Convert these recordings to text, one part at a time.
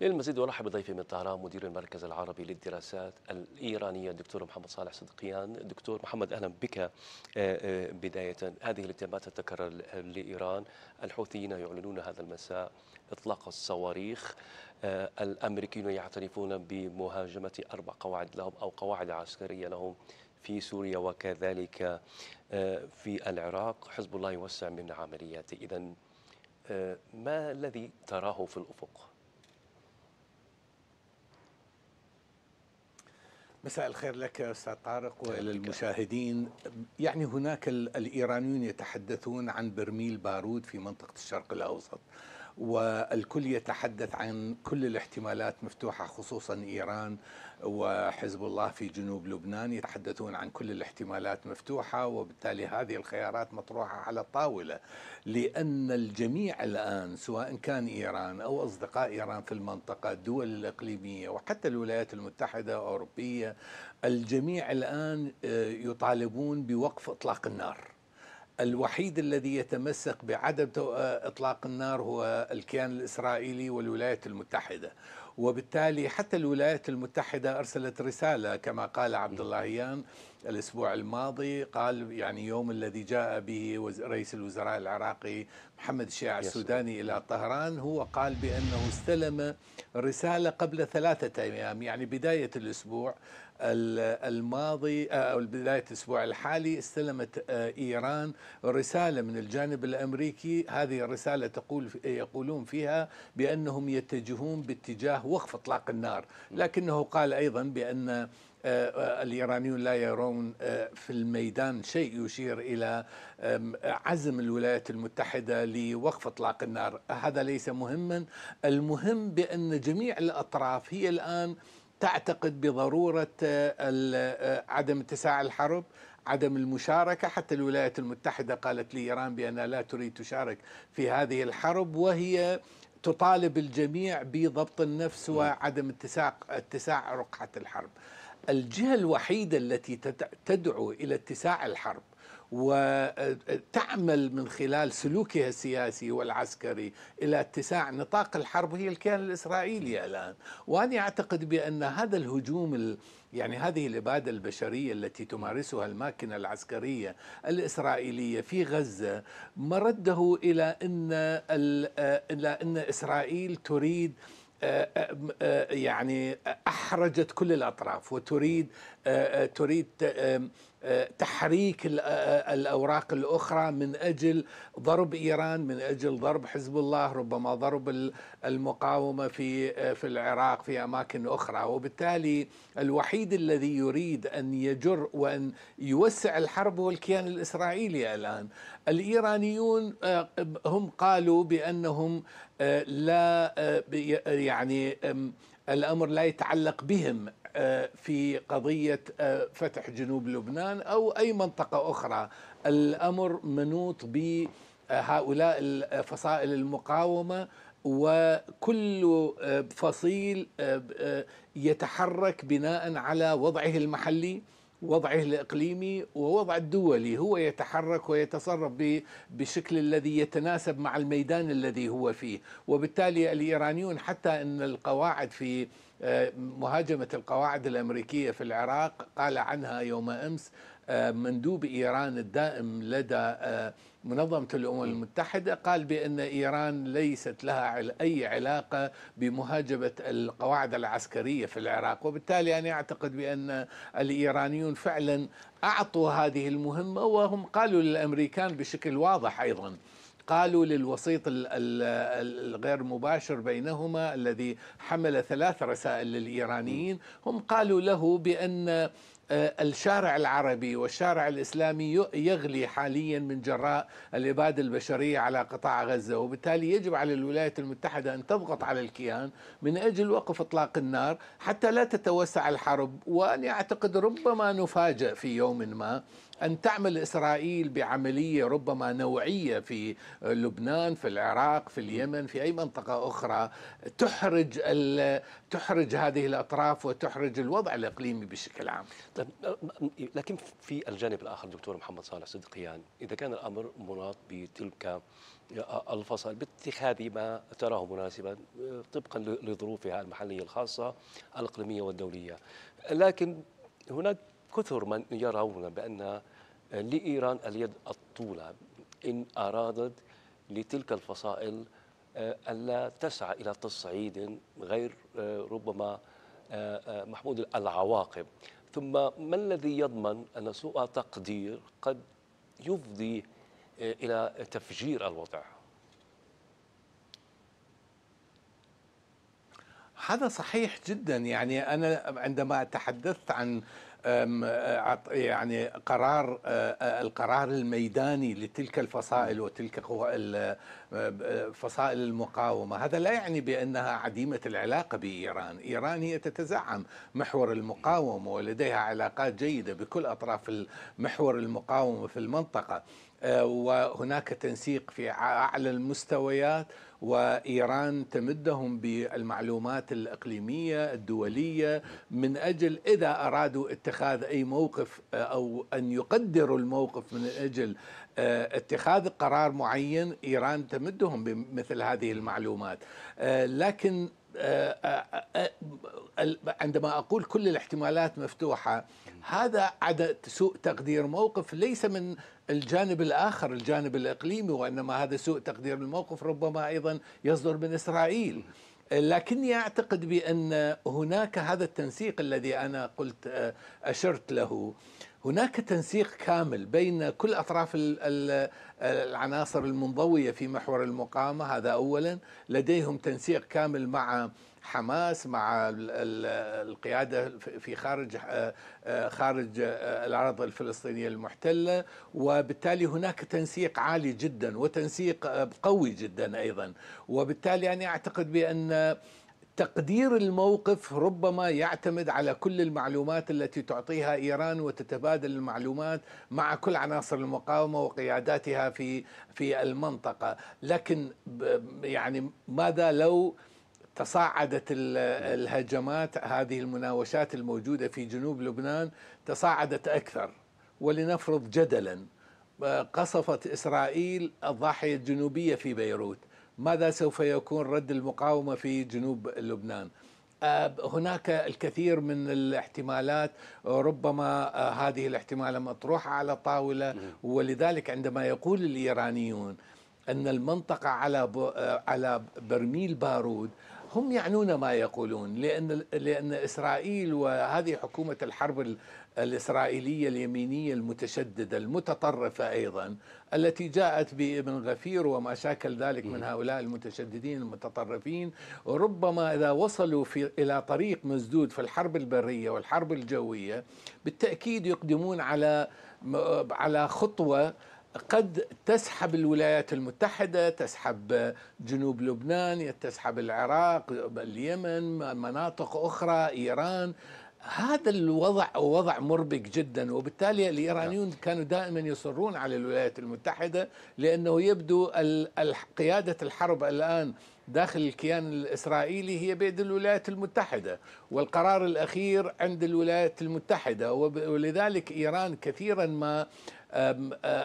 للمزيد ارحب بضيفي من طهران مدير المركز العربي للدراسات الايرانيه الدكتور محمد صالح صدقيان دكتور محمد اهلا بك آه، آه، بدايه هذه الاتهامات تتكرر لايران الحوثيين يعلنون هذا المساء اطلاق الصواريخ آه، الامريكيون يعترفون بمهاجمه اربع قواعد لهم او قواعد عسكريه لهم في سوريا وكذلك في العراق حزب الله يوسع من عملياته إذا ما الذي تراه في الأفق؟ مساء الخير لك استاذ طارق وللمشاهدين يعني هناك الايرانيون يتحدثون عن برميل بارود في منطقه الشرق الاوسط والكل يتحدث عن كل الاحتمالات مفتوحة خصوصا إيران وحزب الله في جنوب لبنان يتحدثون عن كل الاحتمالات مفتوحة وبالتالي هذه الخيارات مطروحة على الطاولة لأن الجميع الآن سواء كان إيران أو أصدقاء إيران في المنطقة الدول الإقليمية وحتى الولايات المتحدة الأوروبية الجميع الآن آه، يطالبون بوقف إطلاق النار الوحيد الذي يتمسك بعدم آه، اطلاق النار هو الكيان الاسرائيلي والولايات المتحده وبالتالي حتى الولايات المتحده ارسلت رساله كما قال عبد الله اللهيان الاسبوع الماضي قال يعني يوم الذي جاء به رئيس الوزراء العراقي محمد الشيع السوداني الى طهران هو قال بانه استلم رساله قبل ثلاثه ايام يعني بدايه الاسبوع الماضي أو آه، بداية الأسبوع الحالي استلمت آه، إيران رسالة من الجانب الأمريكي هذه الرسالة تقول يقولون فيها بأنهم يتجهون باتجاه وقف إطلاق النار لكنه قال أيضا بأن آه، الايرانيون لا يرون في الميدان شيء يشير الى عزم الولايات المتحده لوقف اطلاق النار، هذا ليس مهما، المهم بان جميع الاطراف هي الان تعتقد بضروره آه، آه، عدم اتساع الحرب عدم المشاركة حتى الولايات المتحدة قالت لإيران بأنها لا تريد تشارك في هذه الحرب وهي تطالب الجميع بضبط النفس نعم. وعدم اتساع اتساع رقعة الحرب الجهة الوحيدة التي تدعو إلى اتساع الحرب وتعمل من خلال سلوكها السياسي والعسكري الى اتساع نطاق الحرب هي الكيان الاسرائيلي الان، وانا اعتقد بان هذا الهجوم يعني هذه الاباده البشريه التي تمارسها الماكنه العسكريه الاسرائيليه في غزه مرده الى ان الى ان اسرائيل تريد آه، آه، آه، يعني احرجت كل الاطراف وتريد تريد تحريك الأوراق الأخرى من أجل ضرب إيران من أجل ضرب حزب الله ربما ضرب المقاومة في, في العراق في أماكن أخرى وبالتالي الوحيد الذي يريد أن يجر وأن يوسع الحرب هو الكيان الإسرائيلي الآن الإيرانيون هم قالوا بأنهم لا يعني الأمر لا يتعلق بهم آه، في قضية آه، فتح جنوب لبنان أو أي منطقة أخرى الأمر منوط بهؤلاء آه، الفصائل المقاومة وكل فصيل يتحرك بناء على وضعه المحلي وضعه الإقليمي ووضع الدولي هو يتحرك ويتصرف بشكل الذي يتناسب مع الميدان الذي هو فيه وبالتالي الإيرانيون حتى أن القواعد في مهاجمة القواعد الأمريكية في العراق قال عنها يوم أمس آه، مندوب إيران الدائم لدى آه، منظمة الأمم المتحدة قال بأن إيران ليست لها أي علاقة بمهاجمة القواعد العسكرية في العراق وبالتالي أنا أعتقد بأن الإيرانيون فعلا أعطوا هذه المهمة وهم قالوا للأمريكان بشكل واضح أيضا قالوا للوسيط الغير مباشر بينهما الذي حمل ثلاث رسائل للإيرانيين هم قالوا له بأن آه، الشارع العربي والشارع الاسلامي يغلي حاليا من جراء الاباده البشريه على قطاع غزه، وبالتالي يجب على الولايات المتحده ان تضغط على الكيان من اجل وقف اطلاق النار حتى لا تتوسع الحرب، وانا اعتقد ربما نفاجئ في يوم ما أن تعمل إسرائيل بعملية ربما نوعية في لبنان في العراق في اليمن في أي منطقة أخرى تحرج تحرج هذه الأطراف وتحرج الوضع الإقليمي بشكل عام طيب، لكن في الجانب الآخر دكتور محمد صالح صدقيان إذا كان الأمر مناط بتلك آه، الفصل باتخاذ ما تراه مناسبا آه، طبقا لظروفها المحلية الخاصة الإقليمية والدولية لكن هناك كثر من يرون بأن لإيران اليد الطولة إن أرادت لتلك الفصائل آه، ألا تسعى إلى تصعيد غير آه، ربما آه، محمود العواقب ثم ما الذي يضمن أن سوء تقدير قد يفضي إلى تفجير الوضع هذا صحيح جدا يعني أنا عندما تحدثت عن أه، يعني قرار أه، أه، القرار الميداني لتلك الفصائل وتلك فصائل المقاومة هذا لا يعني بأنها عديمة العلاقة بإيران إيران هي تتزعم محور المقاومة ولديها علاقات جيدة بكل أطراف محور المقاومة في المنطقة آه، وهناك تنسيق في اعلى المستويات وايران تمدهم بالمعلومات الاقليميه الدوليه من اجل اذا ارادوا اتخاذ اي موقف آه، او ان يقدروا الموقف من اجل آه، اتخاذ قرار معين ايران تمدهم بمثل هذه المعلومات لكن عندما أقول كل الاحتمالات مفتوحة هذا عدد سوء تقدير موقف ليس من الجانب الآخر الجانب الإقليمي وإنما هذا سوء تقدير الموقف ربما أيضا يصدر من إسرائيل لكني أعتقد بأن هناك هذا التنسيق الذي أنا قلت أشرت له هناك تنسيق كامل بين كل اطراف العناصر المنضويه في محور المقاومه هذا اولا لديهم تنسيق كامل مع حماس مع القياده في خارج آه، آه، خارج آه، الاراضي الفلسطينيه المحتله وبالتالي هناك تنسيق عالي جدا وتنسيق قوي جدا ايضا وبالتالي انا اعتقد بان تقدير الموقف ربما يعتمد على كل المعلومات التي تعطيها ايران وتتبادل المعلومات مع كل عناصر المقاومه وقياداتها في في المنطقه، لكن يعني ماذا لو تصاعدت الهجمات هذه المناوشات الموجوده في جنوب لبنان تصاعدت اكثر ولنفرض جدلا قصفت اسرائيل الضاحيه الجنوبيه في بيروت ماذا سوف يكون رد المقاومه في جنوب لبنان أه، هناك الكثير من الاحتمالات ربما أه، هذه الاحتمالات مطروحه على الطاوله نعم. ولذلك عندما يقول الايرانيون ان المنطقه على أه، على برميل بارود هم يعنون ما يقولون لأن, لأن إسرائيل وهذه حكومة الحرب الإسرائيلية اليمينية المتشددة المتطرفة أيضا التي جاءت بابن غفير وما شاكل ذلك من هؤلاء المتشددين المتطرفين ربما إذا وصلوا في إلى طريق مسدود في الحرب البرية والحرب الجوية بالتأكيد يقدمون على على خطوة قد تسحب الولايات المتحدة تسحب جنوب لبنان تسحب العراق اليمن مناطق أخرى إيران هذا الوضع وضع مربك جدا وبالتالي الإيرانيون نعم. كانوا دائما يصرون على الولايات المتحدة لأنه يبدو قيادة الحرب الآن داخل الكيان الإسرائيلي هي بيد الولايات المتحدة والقرار الأخير عند الولايات المتحدة ولذلك إيران كثيرا ما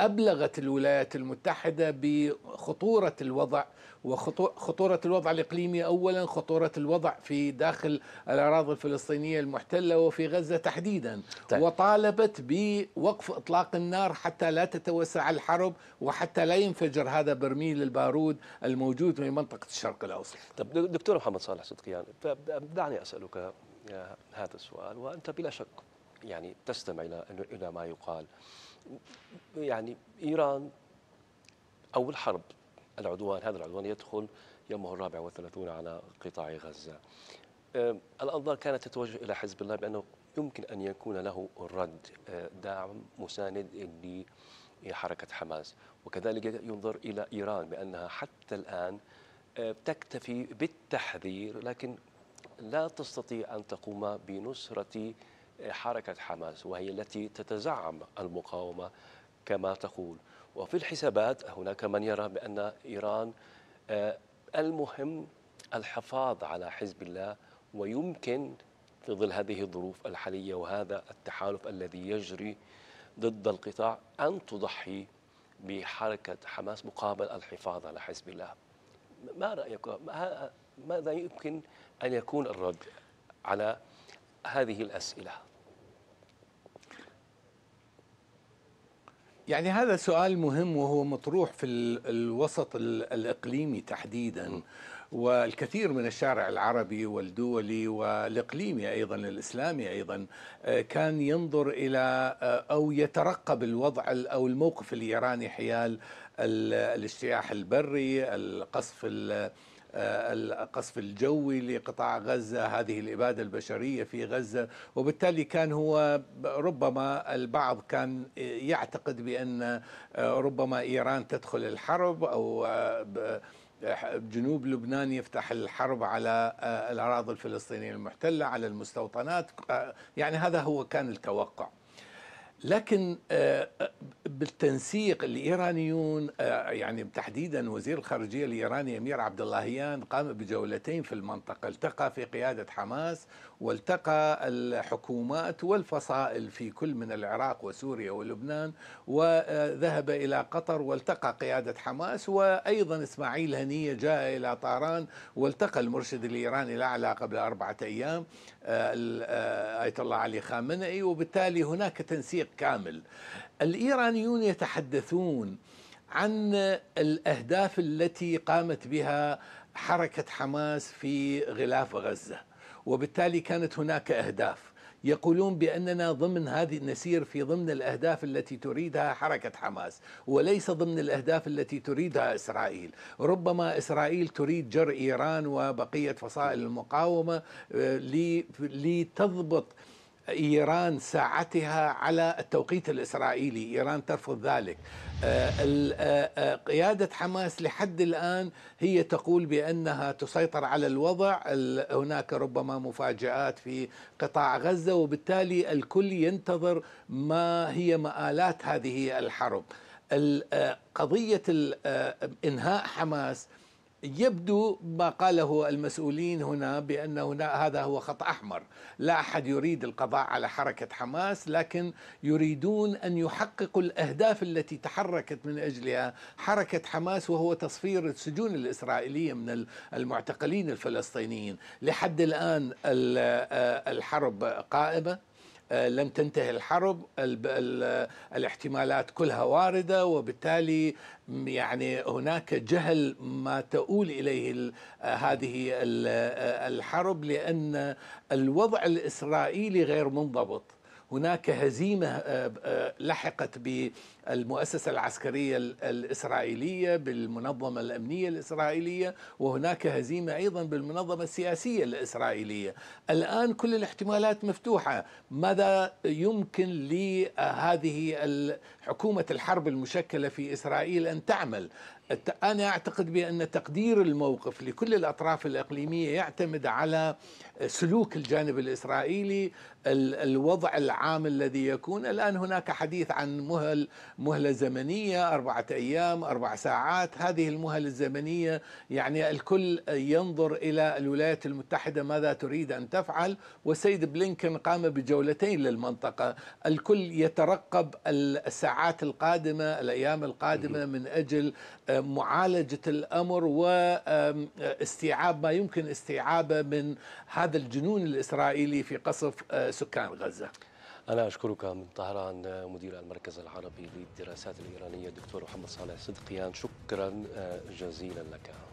أبلغت الولايات المتحدة بخطورة الوضع وخطورة الوضع الإقليمي أولا خطورة الوضع في داخل الأراضي الفلسطينية المحتلة وفي غزة تحديدا طيب. وطالبت بوقف إطلاق النار حتى لا تتوسع الحرب وحتى لا ينفجر هذا برميل البارود الموجود في منطقة الشرق الأوسط طيب دكتور محمد صالح صدقيان دعني أسألك آه، هذا السؤال وأنت بلا شك يعني تستمع إلى ما يقال يعني إيران أو الحرب العدوان هذا العدوان يدخل يومه الرابع والثلاثون على قطاع غزة آه، الأنظار كانت تتوجه إلى حزب الله بأنه يمكن أن يكون له رد آه، دعم مساند لحركة حماس وكذلك ينظر إلى إيران بأنها حتى الآن آه، تكتفي بالتحذير لكن لا تستطيع أن تقوم بنصرة حركة حماس وهي التي تتزعم المقاومة كما تقول وفي الحسابات هناك من يرى بأن إيران آه، المهم الحفاظ على حزب الله ويمكن في ظل هذه الظروف الحالية وهذا التحالف الذي يجري ضد القطاع أن تضحي بحركة حماس مقابل الحفاظ على حزب الله ما رأيك ماذا يمكن أن يكون الرد على هذه الأسئلة يعني هذا سؤال مهم وهو مطروح في الوسط الإقليمي تحديدا والكثير من الشارع العربي والدولي والإقليمي أيضا الإسلامي أيضا آه، كان ينظر إلى آه، أو يترقب الوضع أو الموقف الإيراني حيال الاجتياح البري القصف آه، القصف الجوي لقطاع غزة هذه الإبادة البشرية في غزة وبالتالي كان هو ربما البعض كان يعتقد بأن آه، ربما إيران تدخل الحرب أو آه، جنوب لبنان يفتح الحرب على الأراضي الفلسطينية المحتلة على المستوطنات يعني هذا هو كان التوقع لكن آه، آه، بالتنسيق الايرانيون آه، يعني تحديدا وزير الخارجيه الايراني امير عبد اللهيان قام بجولتين في المنطقه، التقى في قياده حماس والتقى الحكومات والفصائل في كل من العراق وسوريا ولبنان وذهب الى قطر والتقى قياده حماس وايضا اسماعيل هنيه جاء الى طهران والتقى المرشد الايراني الاعلى قبل اربعه ايام ايه الله علي خامنئي وبالتالي هناك تنسيق كامل الايرانيون يتحدثون عن الاهداف التي قامت بها حركه حماس في غلاف غزه وبالتالي كانت هناك اهداف يقولون باننا ضمن هذه نسير في ضمن الاهداف التي تريدها حركه حماس وليس ضمن الاهداف التي تريدها اسرائيل، ربما اسرائيل تريد جر ايران وبقيه فصائل المقاومه آه، لتضبط إيران ساعتها على التوقيت الإسرائيلي إيران ترفض ذلك آه، آه، آه، قيادة حماس لحد الآن هي تقول بأنها تسيطر على الوضع هناك ربما مفاجآت في قطاع غزة وبالتالي الكل ينتظر ما هي مآلات هذه الحرب قضية إنهاء حماس يبدو ما قاله المسؤولين هنا بأن هنا هذا هو خط أحمر لا أحد يريد القضاء على حركة حماس لكن يريدون أن يحققوا الأهداف التي تحركت من أجلها حركة حماس وهو تصفير السجون الإسرائيلية من المعتقلين الفلسطينيين لحد الآن آه، الحرب قائمة آه، لم تنتهي الحرب الاحتمالات كلها وارده وبالتالي يعني هناك جهل ما تؤول اليه آه، هذه آه، الحرب لان الوضع الاسرائيلي غير منضبط هناك هزيمه لحقت المؤسسة العسكرية الإسرائيلية بالمنظمة الأمنية الإسرائيلية وهناك هزيمة أيضا بالمنظمة السياسية الإسرائيلية الآن كل الاحتمالات مفتوحة ماذا يمكن لهذه حكومة الحرب المشكلة في إسرائيل أن تعمل أنا أعتقد بأن تقدير الموقف لكل الأطراف الإقليمية يعتمد على سلوك الجانب الإسرائيلي الوضع العام الذي يكون الآن هناك حديث عن مهل مهلة زمنية أربعة أيام أربع ساعات هذه المهلة الزمنية يعني الكل ينظر إلى الولايات المتحدة ماذا تريد أن تفعل والسيد بلينكن قام بجولتين للمنطقة الكل يترقب الساعات القادمة الأيام القادمة من أجل آه، معالجة الأمر واستيعاب ما يمكن استيعابه من هذا الجنون الإسرائيلي في قصف آه، سكان غزة أنا أشكرك من طهران مدير المركز العربي للدراسات الإيرانية الدكتور محمد صالح صدقيان شكرا آه، جزيلا لك